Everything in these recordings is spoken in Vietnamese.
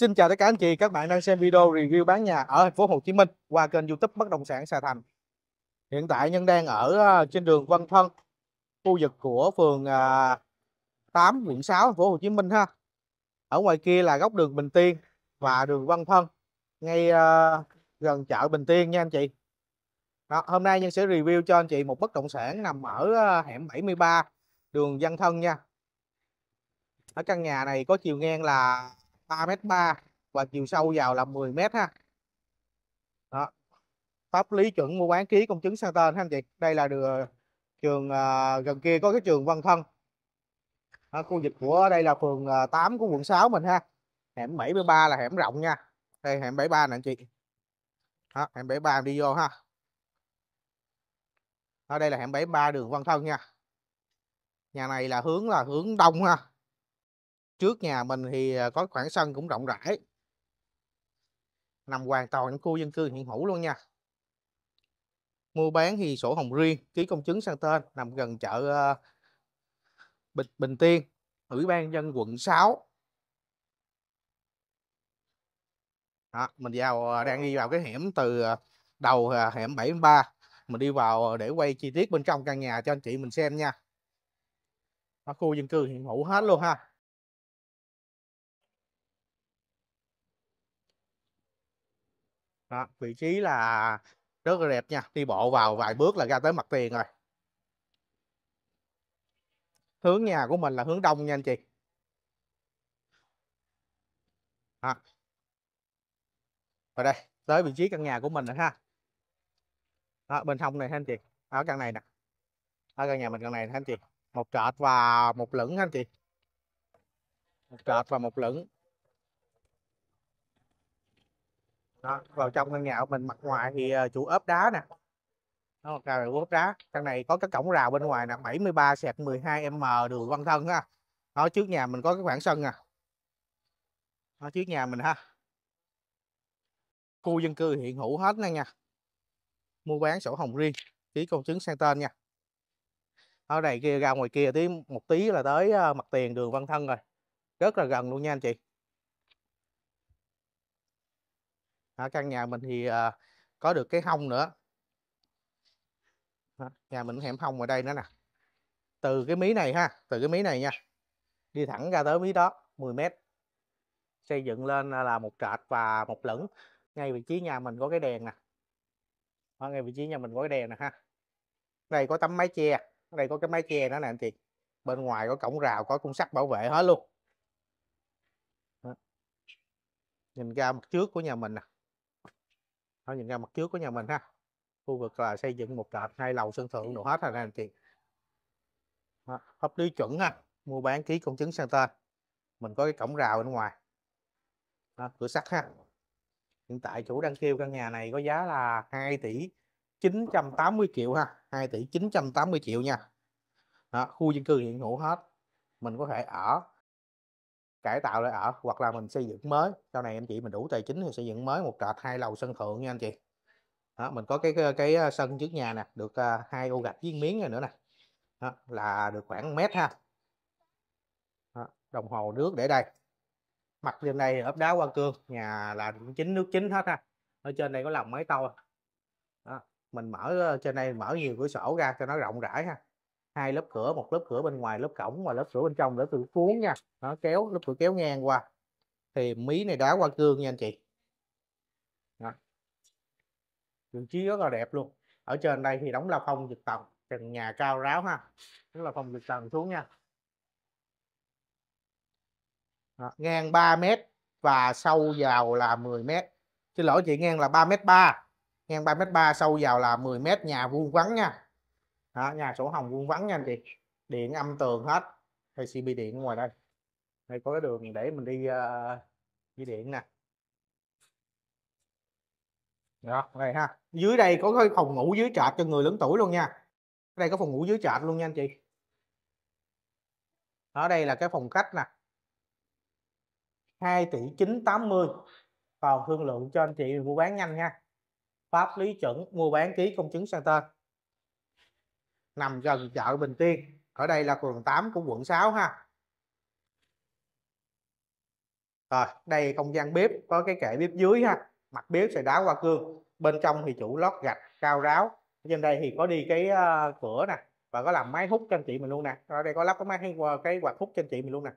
Xin chào tất cả anh chị, các bạn đang xem video review bán nhà ở thành phố Hồ Chí Minh qua kênh YouTube Bất động sản Sài Thành. Hiện tại Nhân đang ở à, trên đường Văn Thân, khu vực của phường 8, à, quận 6 thành phố Hồ Chí Minh ha. Ở ngoài kia là góc đường Bình Tiên và đường Văn Thân, ngay à, gần chợ Bình Tiên nha anh chị. Đó, hôm nay Nhân sẽ review cho anh chị một bất động sản nằm ở hẻm 73 đường Văn Thân nha. Ở căn nhà này có chiều ngang là 3m3 và chiều sâu vào là 10m ha đó pháp lý chuẩn mua bán ký công chứng sang tên ha anh chị đây là đường trường à, gần kia có cái trường Văn Thân ở khu vực của đây là phường 8 à, của quận 6 mình ha hẻm 73 là hẻm rộng nha đây hẻm 73 nè anh chị đó, hẻm 73 đi vô ha ở đây là hẻm 73 đường Văn Thân nha nhà này là hướng là hướng đông ha trước nhà mình thì à, có khoảng sân cũng rộng rãi nằm hoàn toàn những khu dân cư hiện hữu luôn nha mua bán thì sổ hồng riêng ký công chứng sang tên nằm gần chợ à, Bình, Bình Tiên ủy ban dân quận 6 Đó, mình vào à, đang đi vào cái hẻm từ đầu hẻm 73 mình đi vào để quay chi tiết bên trong căn nhà cho anh chị mình xem nha ở khu dân cư hiện hữu hết luôn ha đó, vị trí là rất là đẹp nha đi bộ vào vài bước là ra tới mặt tiền rồi hướng nhà của mình là hướng đông nha anh chị đó. rồi đây tới vị trí căn nhà của mình rồi ha đó, bên hông này anh chị ở căn này nè ở căn nhà mình căn này anh chị một trệt và một lửng anh chị một trệt và một lửng đó, vào trong căn nhà của mình mặt ngoài thì chủ ờ, ốp đá nè nó là cà ốp đá căn này có cái cổng rào bên ngoài nè 73 sẹt 12 m đường văn thân ha đó trước nhà mình có cái khoảng sân nè à. đó trước nhà mình ha khu dân cư hiện hữu hết nha nha mua bán sổ hồng riêng ký công chứng sang tên nha ở đây kia ra ngoài kia tí một tí là tới ờ, mặt tiền đường văn thân rồi rất là gần luôn nha anh chị à, căn nhà mình thì à, có được cái hông nữa à, nhà mình hẻm hông ở đây nữa nè từ cái mí này ha từ cái mí này nha đi thẳng ra tới mí đó 10 mét xây dựng lên là một trệt và một lửng ngay vị trí nhà mình có cái đèn nè ở ngay vị trí nhà mình có cái đèn nè ha đây có tấm mái che đây có cái mái che đó nè anh chị bên ngoài có cổng rào có cung sắt bảo vệ hết luôn đó. nhìn ra mặt trước của nhà mình nè đó, nhìn ra mặt trước của nhà mình ha khu vực là xây dựng một trệt hai lầu sân thượng đủ hết rồi nè anh chị đó, hợp lý chuẩn ha mua bán ký công chứng sang tên mình có cái cổng rào bên ngoài đó, cửa sắt ha hiện tại chủ đang kêu căn nhà này có giá là 2 tỷ 980 triệu ha 2 tỷ 980 triệu nha đó, khu dân cư hiện hữu hết mình có thể ở cải tạo lại ở hoặc là mình xây dựng mới sau này anh chị mình đủ tài chính thì xây dựng mới một trệt hai lầu sân thượng nha anh chị đó, mình có cái cái, cái ờ, sân trước nhà nè được uh, hai ô gạch với miếng này nữa nè đó, là được khoảng mét ha đó, đồng hồ nước để đây mặt trên đây ốp đá hoa cương nhà là chính nước chính hết ha ở trên đây có lòng máy to, mình mở ờ, trên đây mở nhiều cửa sổ ra cho nó rộng rãi ha hai lớp cửa một lớp cửa bên ngoài lớp cổng và lớp cửa bên trong lớp cửa cuốn nha nó kéo lớp cửa kéo ngang qua thì mí này đá qua gương nha anh chị đó. vị trí rất là đẹp luôn ở trên đây thì đóng la phong trực tầng trần nhà cao ráo ha tức là phòng trực tầng xuống nha đó. ngang 3 mét và sâu vào là 10 mét xin lỗi chị ngang là 3 mét 3 ngang 3 mét 3 sâu vào là 10 mét nhà vuông vắng nha đó, nhà sổ hồng vuông vắng nha anh chị điện âm tường hết hay PCB điện ngoài đây đây có cái đường để mình đi uh, đi điện nè đó đây ha dưới đây có cái phòng ngủ dưới trệt cho người lớn tuổi luôn nha đây có phòng ngủ dưới trệt luôn nha anh chị ở đây là cái phòng khách nè 2 tỷ 980 vào thương lượng cho anh chị mua bán nhanh nha pháp lý chuẩn mua bán ký công chứng sang tên nằm gần chợ Bình Tiên ở đây là phường 8 của quận 6 ha rồi đây không gian bếp có cái kệ bếp dưới ha mặt bếp sẽ đá qua cương bên trong thì chủ lót gạch cao ráo trên đây thì có đi cái ờ, cửa nè và có làm máy hút cho anh chị mình luôn nè ở đây có lắp cái máy qua cái quạt hút cho anh chị mình luôn nè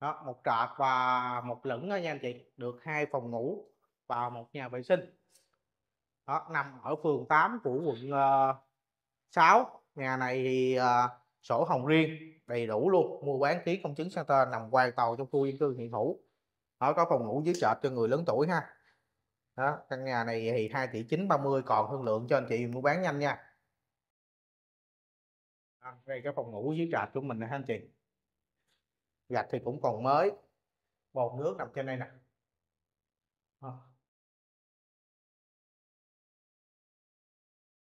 đó một trệt và một lửng đó nha anh chị được hai phòng ngủ và một nhà vệ sinh đó nằm ở phường 8 của quận ờ, 6 nhà này thì uh, sổ hồng riêng đầy đủ luôn mua bán ký công chứng sang tên nằm hoàn toàn trong khu dân cư hiện hữu nó có phòng ngủ dưới trệt cho người lớn tuổi ha đó căn nhà này thì 2 tỷ 930 còn thương lượng cho anh chị mua bán nhanh nha à, đây cái phòng ngủ dưới trệt của mình nè anh chị gạch thì cũng còn mới bồn nước nằm trên đây nè à.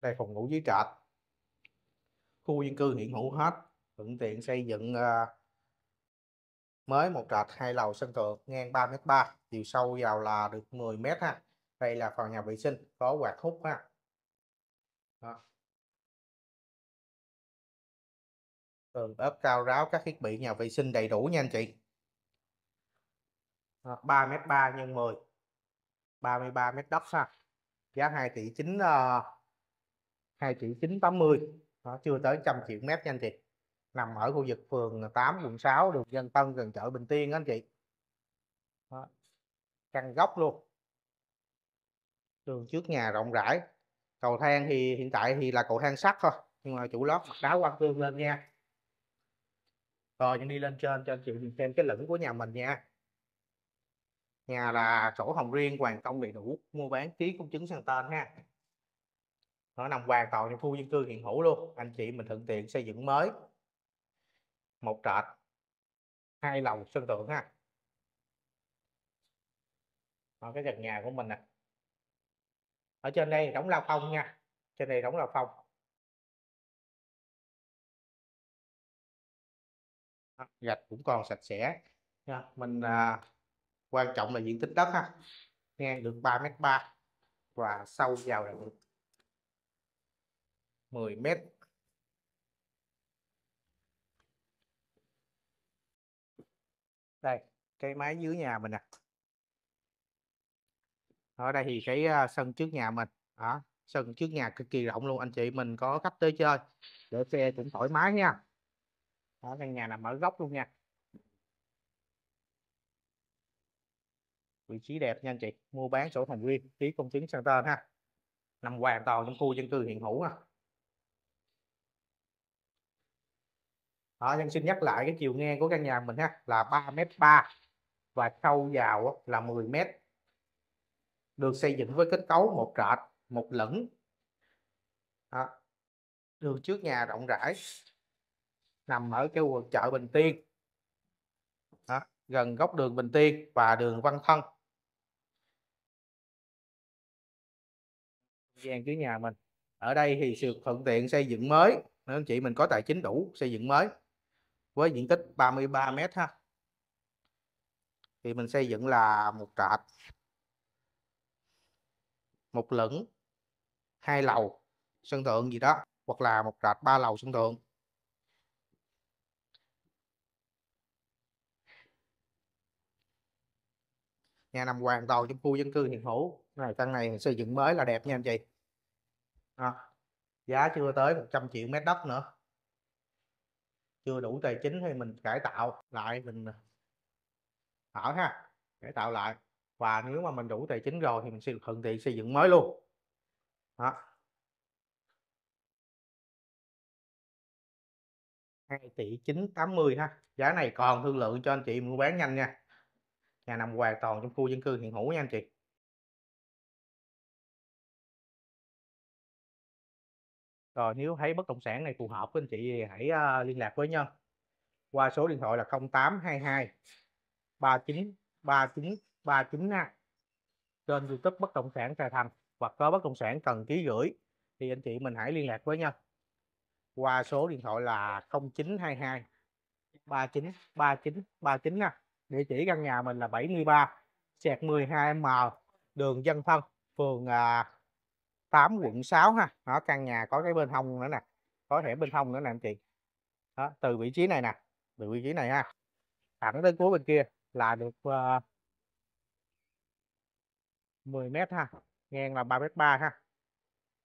đây phòng ngủ dưới trệt khu dân cư hiện hữu hết thuận tiện xây dựng ờ, mới một trệt hai lầu sân thượng ngang 3 m 3 chiều sâu vào là được 10 m ha đây là phòng nhà vệ sinh có quạt hút ha Đó. tường ốp cao ráo các thiết bị nhà vệ sinh đầy đủ nha anh chị Đó, 3 m 3 nhân 10 33 m đất ha giá 2 tỷ 9 uh, 2 tỷ 980 đó, chưa tới trăm triệu mét nha anh chị nằm ở khu vực phường 8 quận 6 đường dân tân gần chợ bình tiên đó anh chị đó. căn góc luôn đường trước nhà rộng rãi cầu thang thì hiện tại thì là cầu thang sắt thôi nhưng mà chủ lót đá quan tương lên nha rồi nhưng đi lên trên cho anh chị xem cái lửng của nhà mình nha nhà là sổ hồng riêng hoàn công đầy đủ mua bán ký công chứng sang tên ha nó nằm hoàn toàn trong khu dân cư hiện hữu luôn anh chị mình thuận tiện xây dựng mới một trệt hai lầu sân thượng ha đó, cái gần nhà của mình nè ở trên đây đóng lao phong nha trên đây đóng lao phong à, gạch cũng còn sạch sẽ nha. mình à, quan trọng là diện tích đất ha ngang được 3 mét ba và sâu vào là được 10 mét đây cái máy dưới nhà mình nè à. ở đây thì cái à, sân trước nhà mình đó sân trước nhà cực kỳ rộng luôn anh chị mình có khách tới chơi để xe cũng thoải mái nha đó căn nhà nằm ở góc luôn nha vị trí đẹp nha anh chị mua bán sổ thành viên ký công chứng sang tên ha nằm hoàn toàn trong khu dân cư hiện hữu ha đó, nhân xin nhắc lại cái chiều ngang của căn nhà mình ha là 3 m 3 và sâu vào là 10 m được xây dựng với kết cấu một trệt một lửng đó. đường trước nhà rộng rãi nằm ở cái quận chợ Bình Tiên đó. gần góc đường Bình Tiên và đường Văn Thân gian dưới nhà mình ở đây thì sự thuận tiện xây dựng mới nếu anh chị mình có tài chính đủ xây dựng mới với diện tích 33 mét ha thì mình xây dựng là một trệt một lửng hai lầu sân thượng gì đó hoặc là một trệt ba lầu sân thượng nhà nằm hoàn toàn trong khu dân cư hiện hữu này căn này xây dựng mới là đẹp nha anh chị à, giá chưa tới 100 triệu mét đất nữa chưa đủ tài chính thì mình cải tạo lại mình ở à, ha cải tạo lại và nếu mà mình đủ tài chính rồi thì mình sẽ thuận tiện xây dựng mới luôn đó hai tỷ chín ha giá này còn thương lượng cho anh chị mua bán nhanh nha nhà nằm hoàn toàn trong khu dân cư hiện hữu nha anh chị Rồi nếu thấy bất động sản này phù hợp với anh chị thì hãy uh, liên lạc với Nhân qua số điện thoại là 0822 39 39 39 ha. Trên YouTube bất động sản Trà Thành hoặc có bất động sản cần ký gửi thì anh chị mình hãy liên lạc với Nhân qua số điện thoại là 0922 39 39 39 ha. Địa chỉ căn nhà mình là 73 xẹt 12M đường Dân Thân, phường uh, 8 quận 6 ha đó căn nhà có cái bên hông nữa nè có hẻm bên hông nữa nè anh chị đó từ vị trí này nè từ vị trí này ha thẳng tới cuối bên kia là được uh, ờ, 10 mét ha ngang là 3 mét 3 ha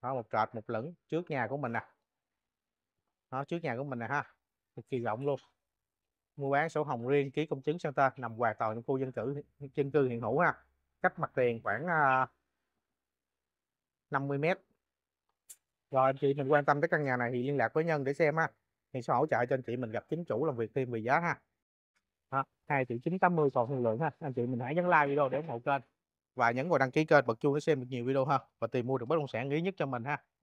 đó một trệt một lửng trước nhà của mình nè đó trước nhà của mình nè ha cực kỳ rộng luôn mua bán sổ hồng riêng ký công chứng center nằm hoàn toàn trong khu dân cư dân cư hiện hữu ha cách mặt tiền khoảng uh, 50 mét rồi anh chị mình quan tâm tới căn nhà này thì liên lạc với nhân để xem ha thì sẽ hỗ trợ cho anh chị mình gặp chính chủ làm việc thêm về giá ha hai triệu chín trăm mươi còn thương lượng ha anh chị mình hãy nhấn like video để ủng hộ kênh và nhấn vào đăng ký kênh bật chuông để xem được nhiều video ha và tìm mua được bất động sản lý nhất cho mình ha